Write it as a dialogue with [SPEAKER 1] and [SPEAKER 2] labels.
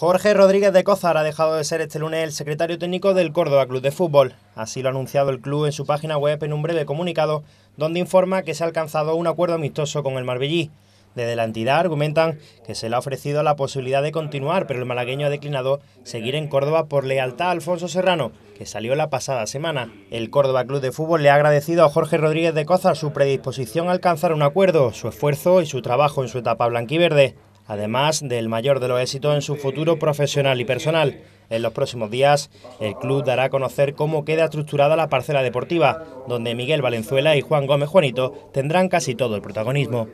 [SPEAKER 1] Jorge Rodríguez de Cózar ha dejado de ser este lunes el secretario técnico del Córdoba Club de Fútbol. Así lo ha anunciado el club en su página web en un breve comunicado, donde informa que se ha alcanzado un acuerdo amistoso con el Marbellí. Desde la entidad argumentan que se le ha ofrecido la posibilidad de continuar, pero el malagueño ha declinado seguir en Córdoba por lealtad a Alfonso Serrano, que salió la pasada semana. El Córdoba Club de Fútbol le ha agradecido a Jorge Rodríguez de Cozar su predisposición a alcanzar un acuerdo, su esfuerzo y su trabajo en su etapa blanquiverde además del mayor de los éxitos en su futuro profesional y personal. En los próximos días, el club dará a conocer cómo queda estructurada la parcela deportiva, donde Miguel Valenzuela y Juan Gómez Juanito tendrán casi todo el protagonismo.